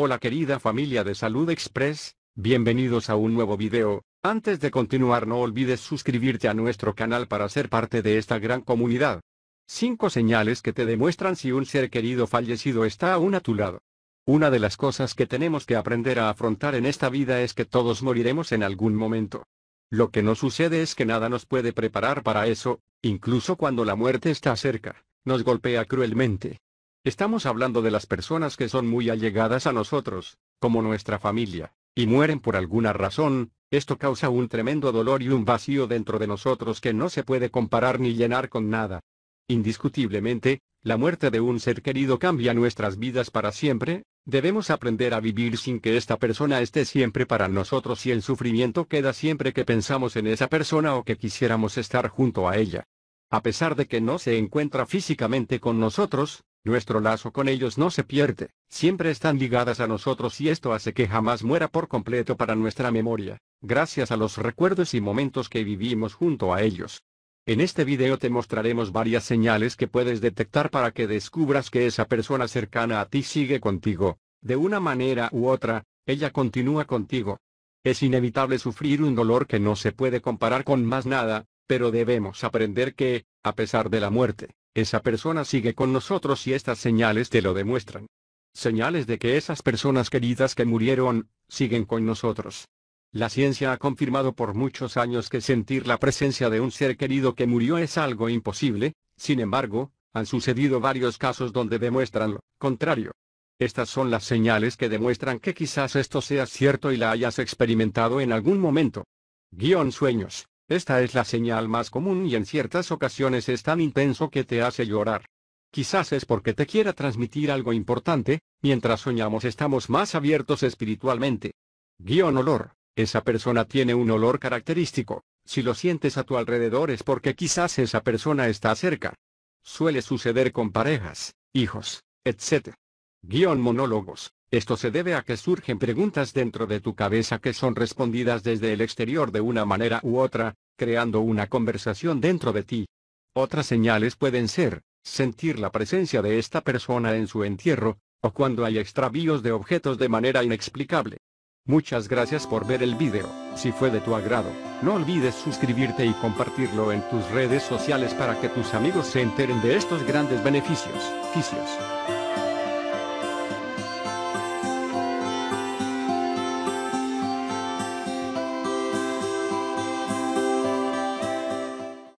Hola querida familia de Salud Express, bienvenidos a un nuevo video, antes de continuar no olvides suscribirte a nuestro canal para ser parte de esta gran comunidad. 5 señales que te demuestran si un ser querido fallecido está aún a tu lado. Una de las cosas que tenemos que aprender a afrontar en esta vida es que todos moriremos en algún momento. Lo que no sucede es que nada nos puede preparar para eso, incluso cuando la muerte está cerca, nos golpea cruelmente. Estamos hablando de las personas que son muy allegadas a nosotros, como nuestra familia, y mueren por alguna razón, esto causa un tremendo dolor y un vacío dentro de nosotros que no se puede comparar ni llenar con nada. Indiscutiblemente, la muerte de un ser querido cambia nuestras vidas para siempre, debemos aprender a vivir sin que esta persona esté siempre para nosotros y el sufrimiento queda siempre que pensamos en esa persona o que quisiéramos estar junto a ella. A pesar de que no se encuentra físicamente con nosotros, nuestro lazo con ellos no se pierde, siempre están ligadas a nosotros y esto hace que jamás muera por completo para nuestra memoria, gracias a los recuerdos y momentos que vivimos junto a ellos. En este video te mostraremos varias señales que puedes detectar para que descubras que esa persona cercana a ti sigue contigo. De una manera u otra, ella continúa contigo. Es inevitable sufrir un dolor que no se puede comparar con más nada, pero debemos aprender que, a pesar de la muerte, esa persona sigue con nosotros y estas señales te lo demuestran. Señales de que esas personas queridas que murieron, siguen con nosotros. La ciencia ha confirmado por muchos años que sentir la presencia de un ser querido que murió es algo imposible, sin embargo, han sucedido varios casos donde demuestran lo contrario. Estas son las señales que demuestran que quizás esto sea cierto y la hayas experimentado en algún momento. Guión sueños. Esta es la señal más común y en ciertas ocasiones es tan intenso que te hace llorar. Quizás es porque te quiera transmitir algo importante, mientras soñamos estamos más abiertos espiritualmente. Guión olor. Esa persona tiene un olor característico. Si lo sientes a tu alrededor es porque quizás esa persona está cerca. Suele suceder con parejas, hijos, etc. Guión monólogos. Esto se debe a que surgen preguntas dentro de tu cabeza que son respondidas desde el exterior de una manera u otra, creando una conversación dentro de ti. Otras señales pueden ser, sentir la presencia de esta persona en su entierro, o cuando hay extravíos de objetos de manera inexplicable. Muchas gracias por ver el video, si fue de tu agrado, no olvides suscribirte y compartirlo en tus redes sociales para que tus amigos se enteren de estos grandes beneficios. Ficios.